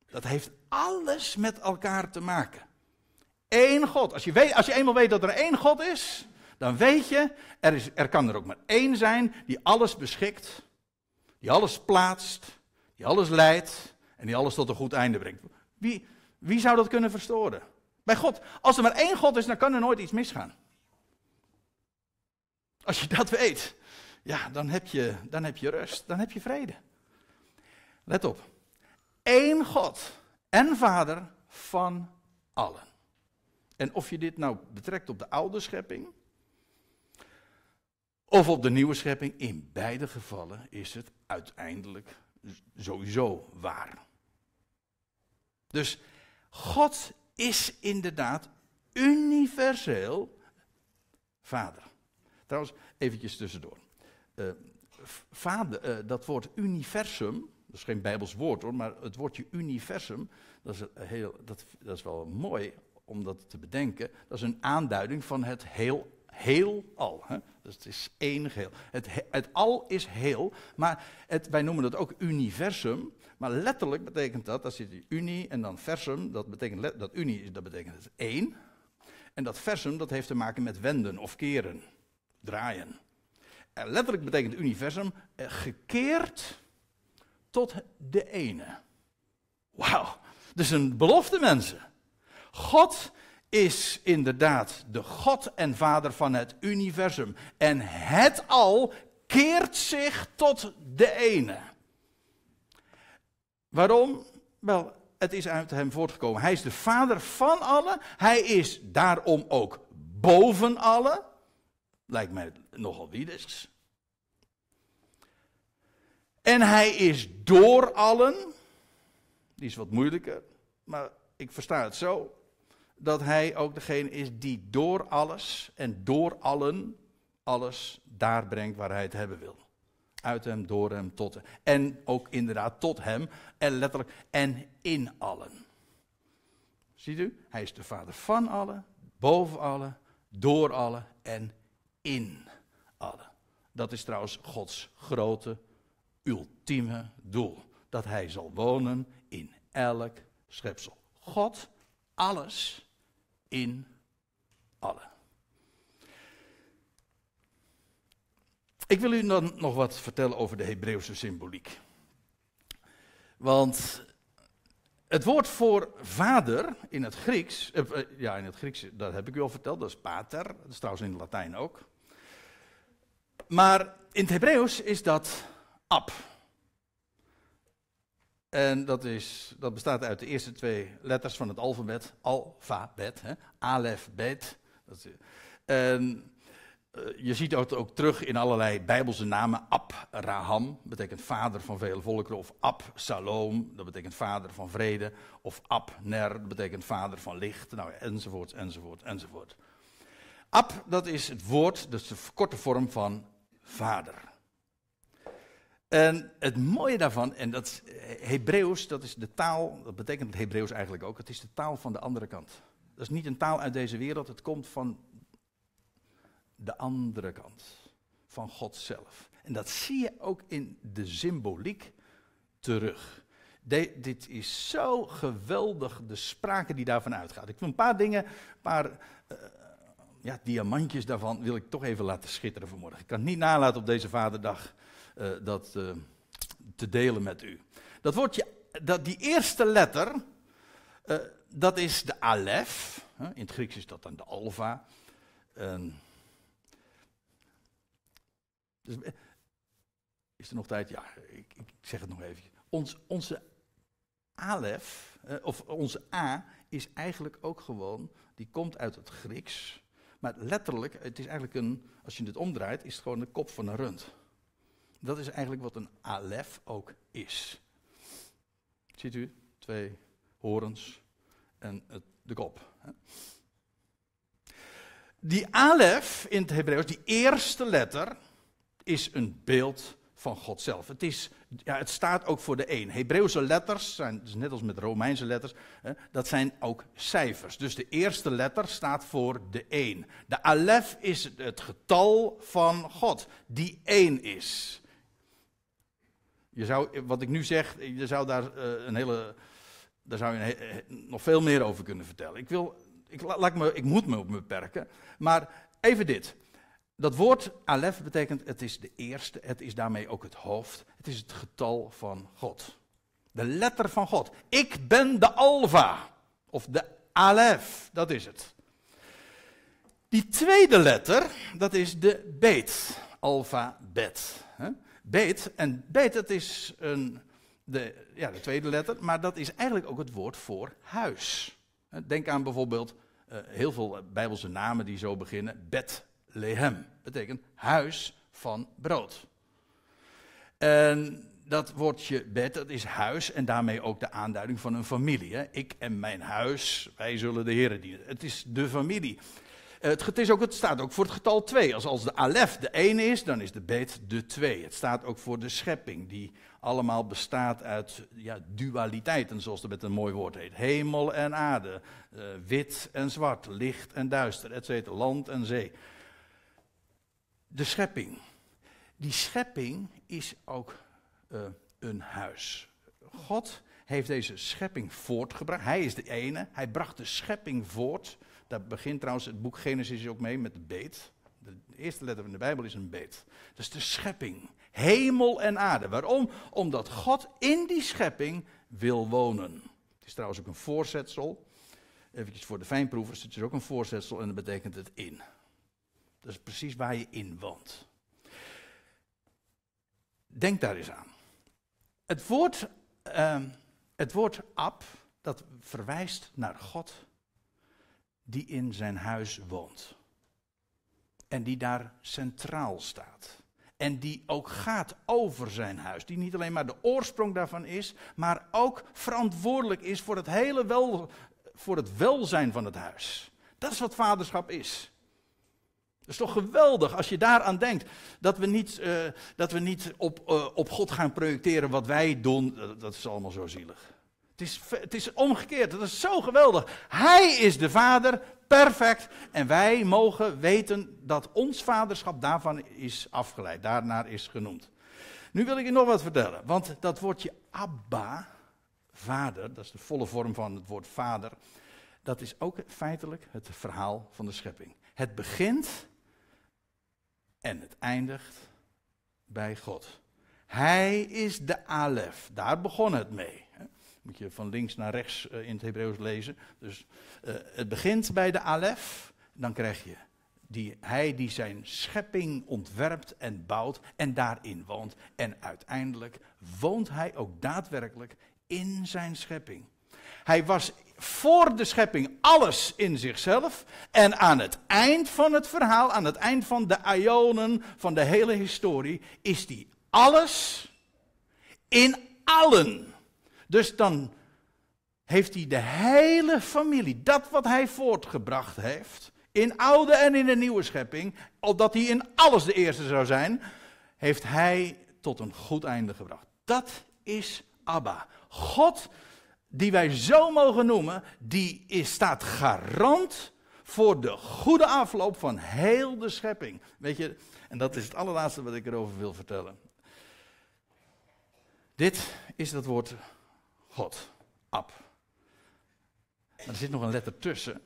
Dat heeft alles met elkaar te maken. Eén God. Als je, weet, als je eenmaal weet dat er één God is, dan weet je, er, is, er kan er ook maar één zijn die alles beschikt, die alles plaatst, die alles leidt en die alles tot een goed einde brengt. Wie, wie zou dat kunnen verstoren? Bij God, als er maar één God is, dan kan er nooit iets misgaan. Als je dat weet, ja, dan heb je, dan heb je rust, dan heb je vrede. Let op. Eén God en Vader van allen. En of je dit nou betrekt op de oude schepping of op de nieuwe schepping, in beide gevallen is het uiteindelijk sowieso waar. Dus God is inderdaad universeel vader. Trouwens, eventjes tussendoor. Eh, vader, eh, dat woord universum, dat is geen Bijbels woord hoor, maar het woordje universum, dat is, heel, dat, dat is wel mooi om dat te bedenken, dat is een aanduiding van het heel, heel al. Hè? Dus het is één geheel. Het, het al is heel, maar het, wij noemen dat ook universum. Maar letterlijk betekent dat, dat zit die unie en dan versum, dat betekent dat unie, dat betekent het één. En dat versum, dat heeft te maken met wenden of keren, draaien. En letterlijk betekent universum eh, gekeerd tot de ene. Wauw, dus een belofte mensen. God is inderdaad de God en Vader van het universum. En het al keert zich tot de ene. Waarom? Wel, het is uit hem voortgekomen. Hij is de Vader van allen. Hij is daarom ook boven allen. Lijkt mij nogal wieders. En hij is door allen. Die is wat moeilijker, maar ik versta het zo dat hij ook degene is die door alles en door allen alles daar brengt waar hij het hebben wil. Uit hem, door hem, tot hem. En ook inderdaad tot hem en letterlijk en in allen. Ziet u? Hij is de vader van allen, boven allen, door allen en in allen. Dat is trouwens Gods grote, ultieme doel. Dat hij zal wonen in elk schepsel. God, alles in alle. Ik wil u dan nog wat vertellen over de Hebreeuwse symboliek. Want het woord voor vader in het Grieks, eh, eh, ja in het Grieks, dat heb ik u al verteld, dat is pater, dat is trouwens in het Latijn ook. Maar in het Hebreeuws is dat ab. En dat, is, dat bestaat uit de eerste twee letters van het alfabet. Alfabet, hè? Alef, bet. Dat is, en eh, je ziet dat ook terug in allerlei Bijbelse namen. Abraham betekent vader van vele volkeren. Of Absalom, dat betekent vader van vrede. Of Abner, dat betekent vader van licht. Nou, enzovoort, enzovoort, enzovoort. Ab, dat is het woord, dat is de korte vorm van vader. En het mooie daarvan, en dat eh, Hebreeuws, dat is de taal, dat betekent het Hebreeuws eigenlijk ook, het is de taal van de andere kant. Dat is niet een taal uit deze wereld, het komt van de andere kant, van God zelf. En dat zie je ook in de symboliek terug. dit is zo geweldig, de sprake die daarvan uitgaat. Ik wil een paar dingen, een paar eh, ja, diamantjes daarvan, wil ik toch even laten schitteren vanmorgen. Ik kan het niet nalaten op deze Vaderdag eh, dat eh, te delen met u. Dat woordje, dat, die eerste letter, eh, dat is de alef. In het Grieks is dat dan de alfa. Ehm, dus, is er nog tijd? Ja, ik, ik zeg het nog even. Ons, onze alef, of onze a, is eigenlijk ook gewoon, die komt uit het Grieks. Maar letterlijk, het is eigenlijk een, als je het omdraait, is het gewoon de kop van een rund. Dat is eigenlijk wat een alef ook is. Ziet u? Twee horens en het, de kop. Die alef in het Hebreeuws, die eerste letter, is een beeld van God zelf. Het, is, ja, het staat ook voor de één. Hebreeuwse letters zijn, dus net als met Romeinse letters, hè, dat zijn ook cijfers. Dus de eerste letter staat voor de één. De alef is het getal van God, die één is. Je zou, wat ik nu zeg, je zou daar eh, een hele. Daar zou je nog veel meer over kunnen vertellen. Ik, wil, ik, laat me, ik moet me op me beperken. Maar even dit. Dat woord alef betekent het is de eerste, het is daarmee ook het hoofd, het is het getal van God. De letter van God. Ik ben de alfa, of de alef, dat is het. Die tweede letter, dat is de beet, alfabet. Bet en bet, dat is een, de, ja, de tweede letter, maar dat is eigenlijk ook het woord voor huis. Eh, denk aan bijvoorbeeld eh, heel veel eh, Bijbelse namen die zo beginnen. Bethlehem betekent huis van brood. En dat woordje bed, dat is huis en daarmee ook de aanduiding van een familie. Ik en mijn huis, wij zullen de heren dienen. Het is de familie. Het, is ook, het staat ook voor het getal 2. Als, als de alef de ene is, dan is de bet de twee. Het staat ook voor de schepping, die allemaal bestaat uit ja, dualiteiten, zoals dat met een mooi woord heet. Hemel en aarde, eh, wit en zwart, licht en duister, etc. Land en zee. De schepping. Die schepping is ook eh, een huis. God heeft deze schepping voortgebracht. Hij is de ene. Hij bracht de schepping voort. Daar begint trouwens het boek Genesis ook mee met de beet. De eerste letter van de Bijbel is een beet. Dat is de schepping. Hemel en aarde. Waarom? Omdat God in die schepping wil wonen. Het is trouwens ook een voorzetsel. Even voor de fijnproevers, het is ook een voorzetsel en dat betekent het in. Dat is precies waar je in woont. Denk daar eens aan. Het woord, ehm, het woord ab, dat verwijst naar God die in zijn huis woont. En die daar centraal staat. En die ook gaat over zijn huis. Die niet alleen maar de oorsprong daarvan is, maar ook verantwoordelijk is voor het hele wel, voor het welzijn van het huis. Dat is wat vaderschap is. Het is toch geweldig als je daaraan denkt. Dat we niet, eh, dat we niet op, eh, op God gaan projecteren wat wij doen. Eh, dat is allemaal zo zielig. Het is, het is omgekeerd, dat is zo geweldig. Hij is de Vader, perfect. En wij mogen weten dat ons vaderschap daarvan is afgeleid, daarnaar is genoemd. Nu wil ik je nog wat vertellen, want dat woordje Abba, vader, dat is de volle vorm van het woord vader, dat is ook feitelijk het verhaal van de schepping. Het begint en het eindigt bij God. Hij is de Alef, daar begon het mee. Moet je van links naar rechts eh, in het Hebreeuws lezen. Dus eh, het begint bij de alef, dan krijg je die, hij die zijn schepping ontwerpt en bouwt en daarin woont. En uiteindelijk woont hij ook daadwerkelijk in zijn schepping. Hij was voor de schepping alles in zichzelf. En aan het eind van het verhaal, aan het eind van de ionen, van de hele historie, is die alles in allen. Dus dan heeft hij de hele familie, dat wat hij voortgebracht heeft, in oude en in de nieuwe schepping, opdat hij in alles de eerste zou zijn, heeft hij tot een goed einde gebracht. Dat is Abba. God, die wij zo mogen noemen, die is, staat garant voor de goede afloop van heel de schepping. Weet je, en dat is het allerlaatste wat ik erover wil vertellen. Dit is dat woord God. Ab. er zit nog een letter tussen.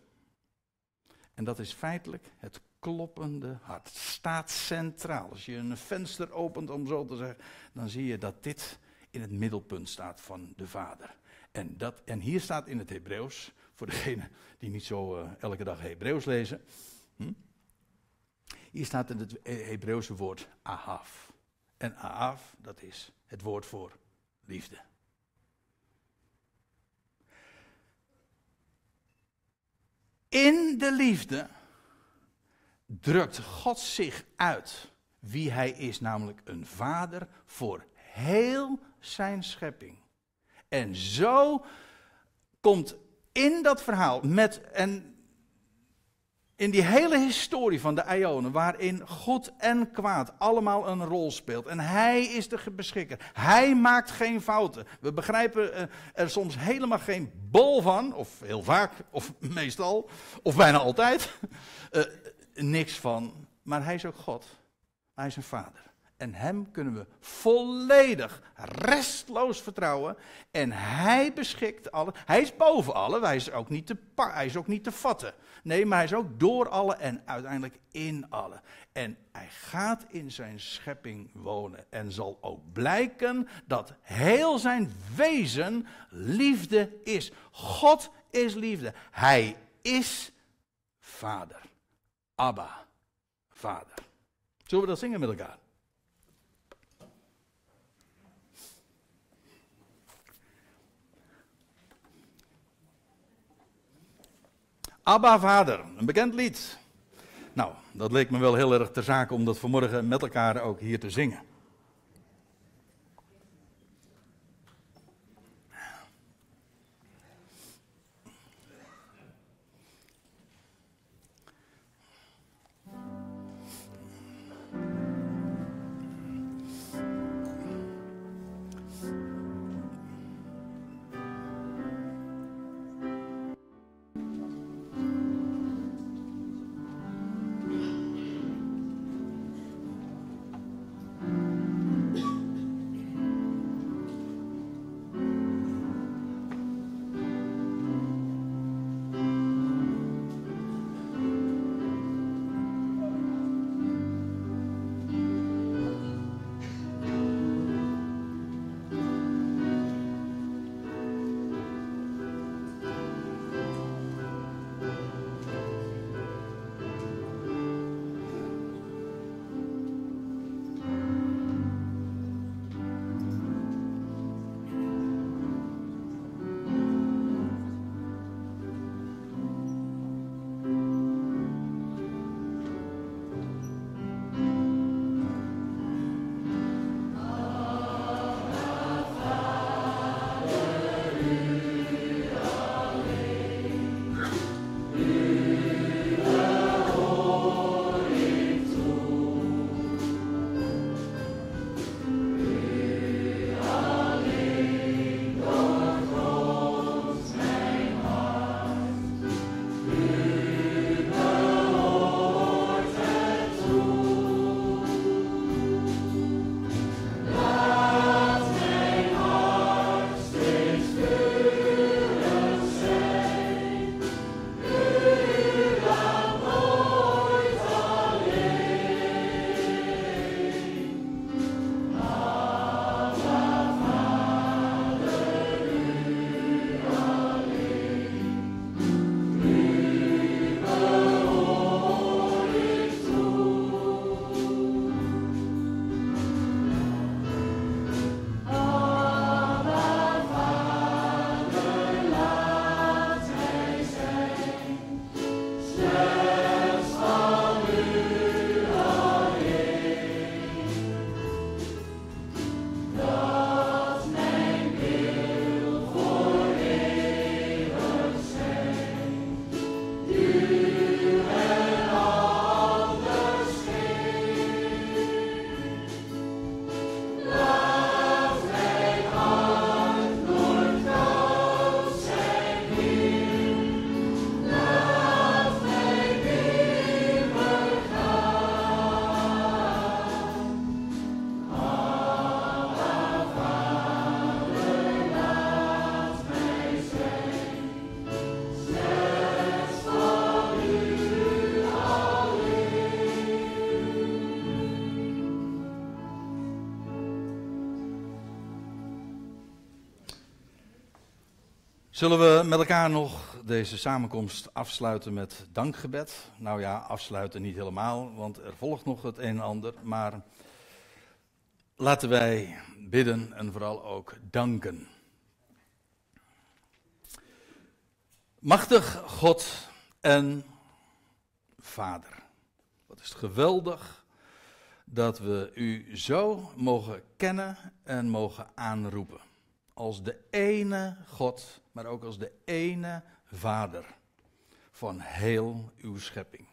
En dat is feitelijk het kloppende hart. Het staat centraal. Als je een venster opent, om zo te zeggen, dan zie je dat dit in het middelpunt staat van de Vader. En, dat, en hier staat in het Hebreeuws, voor degenen die niet zo eh, elke dag Hebreeuws lezen. Hm? Hier staat in het Hebreeuwse woord ahaf. En ahaf, dat is het woord voor liefde. In de liefde drukt God zich uit wie hij is, namelijk een vader voor heel zijn schepping. En zo komt in dat verhaal met, en in die hele historie van de Ionen, waarin goed en kwaad allemaal een rol speelt. En hij is de beschikker. Hij maakt geen fouten. We begrijpen eh, er soms helemaal geen bol van, of heel vaak, of meestal, of bijna altijd. Eh, niks van. Maar hij is ook God. Hij is een vader. En Hem kunnen we volledig, restloos vertrouwen. En Hij beschikt alle. Hij is boven alle, hij is, ook niet te hij is ook niet te vatten. Nee, maar Hij is ook door alle en uiteindelijk in alle. En Hij gaat in zijn schepping wonen. En zal ook blijken dat heel zijn wezen liefde is. God is liefde. Hij is Vader. Abba, Vader. Zullen we dat zingen met elkaar? Abba Vader, een bekend lied. Nou, dat leek me wel heel erg ter zake om dat vanmorgen met elkaar ook hier te zingen. Zullen we met elkaar nog deze samenkomst afsluiten met dankgebed? Nou ja, afsluiten niet helemaal, want er volgt nog het een en ander. Maar laten wij bidden en vooral ook danken. Machtig God en Vader. Wat is het geweldig dat we u zo mogen kennen en mogen aanroepen. Als de ene God maar ook als de ene Vader van heel uw schepping.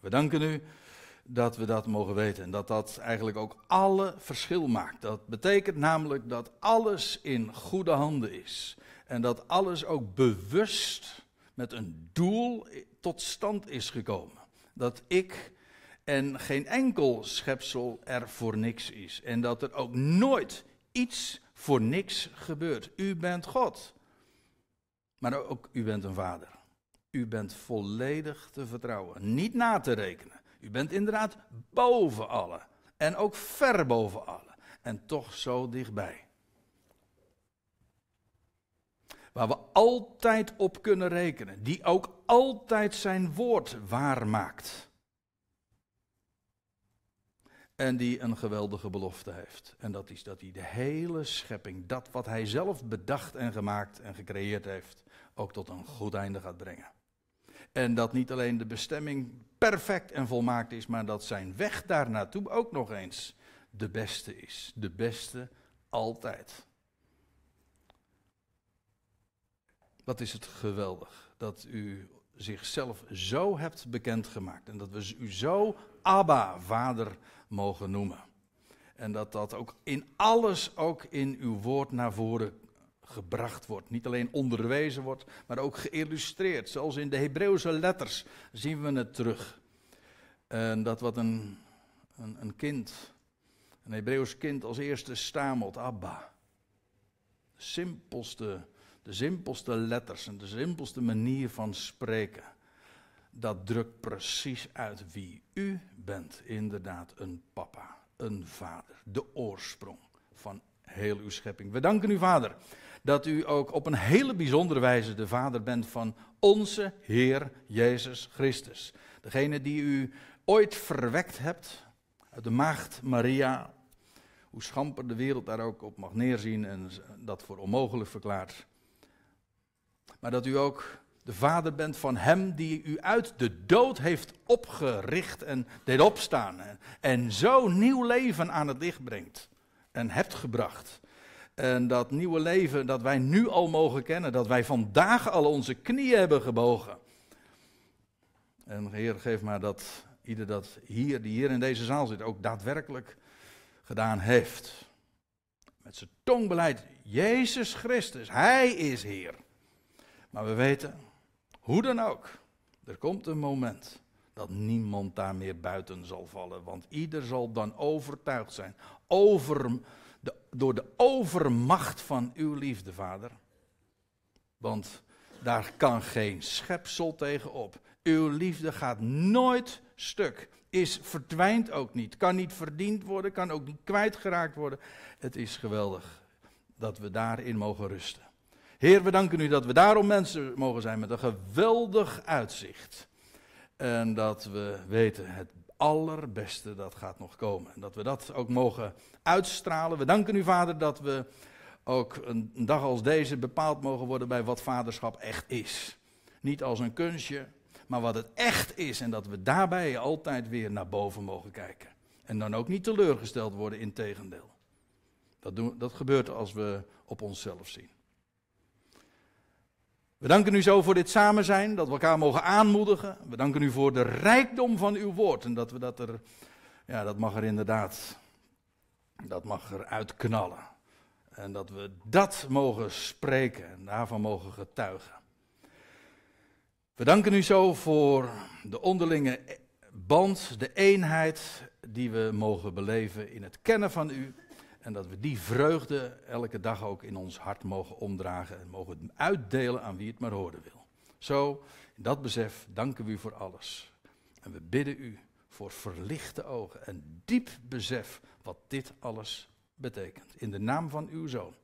we danken u dat we dat mogen weten en dat dat eigenlijk ook alle verschil maakt. Dat betekent namelijk dat alles in goede handen is en dat alles ook bewust met een doel tot stand is gekomen. Dat ik en geen enkel schepsel er voor niks is en dat er ook nooit iets voor niks gebeurt. U bent God. Maar ook u bent een vader. U bent volledig te vertrouwen, niet na te rekenen. U bent inderdaad boven alle en ook ver boven allen en toch zo dichtbij. Waar we altijd op kunnen rekenen, die ook altijd zijn woord waarmaakt. En die een geweldige belofte heeft. En dat is dat hij de hele schepping, dat wat hij zelf bedacht en gemaakt en gecreëerd heeft, ook tot een goed einde gaat brengen. En dat niet alleen de bestemming perfect en volmaakt is, maar dat zijn weg daar naartoe ook nog eens de beste is. De beste altijd. Wat is het geweldig dat u zichzelf zo hebt bekendgemaakt en dat we u zo Abba, Vader, mogen noemen. En dat dat ook in alles, ook in uw woord naar voren gebracht wordt. Niet alleen onderwezen wordt, maar ook geïllustreerd. Zelfs in de Hebreeuwse letters zien we het terug. En dat wat een, een, een kind, een Hebreeuws kind als eerste stamelt, Abba. De simpelste, de simpelste letters en de simpelste manier van spreken. Dat drukt precies uit wie u bent. Inderdaad, een papa, een vader, de oorsprong van heel uw schepping. We danken u, Vader, dat u ook op een hele bijzondere wijze de vader bent van onze Heer Jezus Christus. Degene die u ooit verwekt hebt uit de maagd Maria. Hoe schamper de wereld daar ook op mag neerzien en dat voor onmogelijk verklaart. Maar dat u ook de vader bent van hem die u uit de dood heeft opgericht en deed opstaan. En zo nieuw leven aan het licht brengt en hebt gebracht. En dat nieuwe leven dat wij nu al mogen kennen, dat wij vandaag al onze knieën hebben gebogen. En Heer, geef maar dat ieder dat hier, die hier in deze zaal zit, ook daadwerkelijk gedaan heeft. Met zijn tongbeleid, Jezus Christus, Hij is Heer. Maar we weten, hoe dan ook, er komt een moment dat niemand daar meer buiten zal vallen. Want ieder zal dan overtuigd zijn, over door de overmacht van uw liefde, Vader. Want daar kan geen schepsel tegen op. Uw liefde gaat nooit stuk. Is, verdwijnt ook niet. Kan niet verdiend worden, kan ook niet kwijtgeraakt worden. Het is geweldig dat we daarin mogen rusten. Heer, we danken u dat we daarom mensen mogen zijn met een geweldig uitzicht. En dat we weten, het allerbeste dat gaat nog komen. En dat we dat ook mogen uitstralen. We danken u, Vader, dat we ook een dag als deze bepaald mogen worden bij wat vaderschap echt is. Niet als een kunstje, maar wat het echt is. En dat we daarbij altijd weer naar boven mogen kijken. En dan ook niet teleurgesteld worden, in tegendeel. Dat, doen, dat gebeurt als we op onszelf zien. We danken u zo voor dit samen zijn, dat we elkaar mogen aanmoedigen. We danken u voor de rijkdom van uw woord en dat we dat er, ja, dat mag er inderdaad, dat mag er uitknallen. En dat we dat mogen spreken en daarvan mogen getuigen. We danken u zo voor de onderlinge band, de eenheid die we mogen beleven in het kennen van u en dat we die vreugde elke dag ook in ons hart mogen omdragen en mogen uitdelen aan wie het maar horen wil. Zo, in dat besef, danken we u voor alles. En we bidden u voor verlichte ogen en diep besef wat dit alles betekent. In de naam van uw Zoon,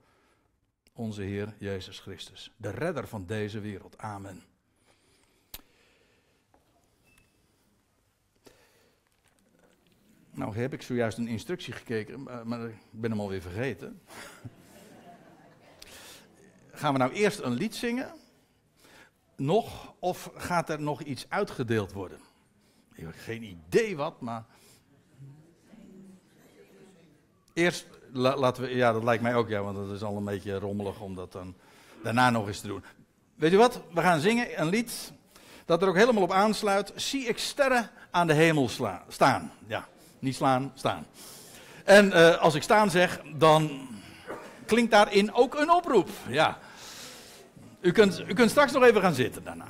onze Heer Jezus Christus, de redder van deze wereld. Amen. Nou heb ik zojuist een instructie gekeken, maar, maar ik ben hem alweer vergeten. Gaan we nou eerst een lied zingen? Nog? Of gaat er nog iets uitgedeeld worden? Ik heb geen idee wat, maar. Eerst laten we. Ja, dat lijkt mij ook, ja, want dat is al een beetje rommelig om dat dan daarna nog eens te doen. Weet je wat? We gaan zingen een lied dat er ook helemaal op aansluit. Zie ik sterren aan de hemel staan. Ja. Niet slaan, staan. En eh, als ik staan zeg, dan klinkt daarin ook een oproep. Ja. U kunt, u kunt straks nog even gaan zitten daarna.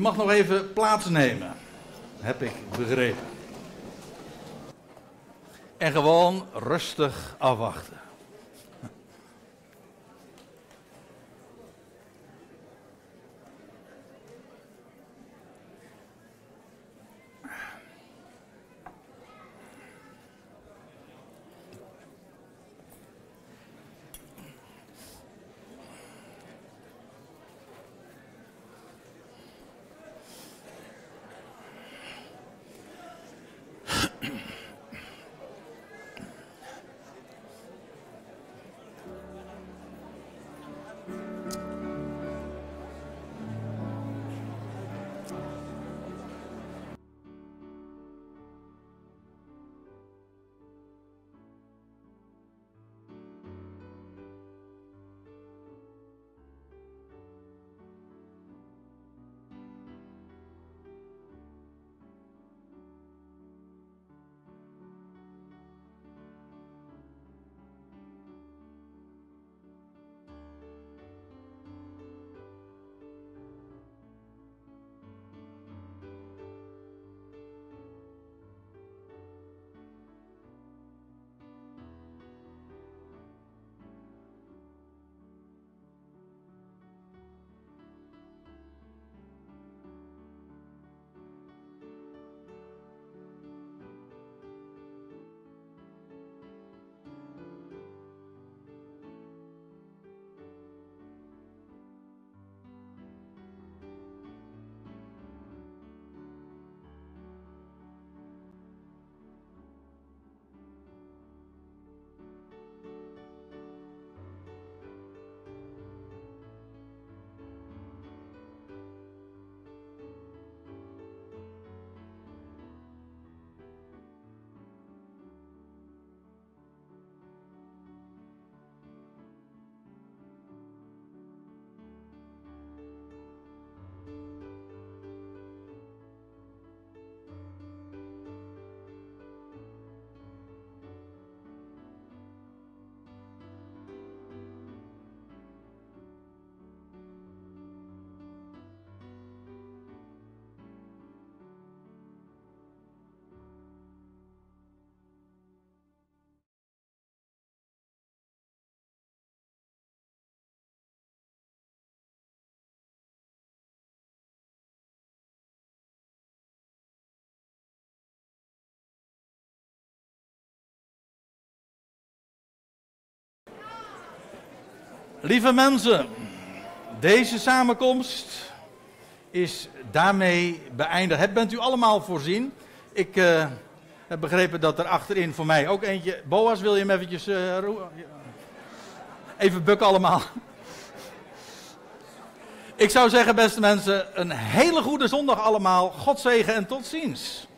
Je mag nog even plaatsnemen, heb ik begrepen. En gewoon rustig afwachten. Lieve mensen, deze samenkomst is daarmee beëindigd. Het bent u allemaal voorzien. Ik eh, heb begrepen dat er achterin voor mij ook eentje. Boas, wil je hem eventjes. Uh, Even bukken allemaal. Ik zou zeggen, beste mensen, een hele goede zondag allemaal. God zegen en tot ziens.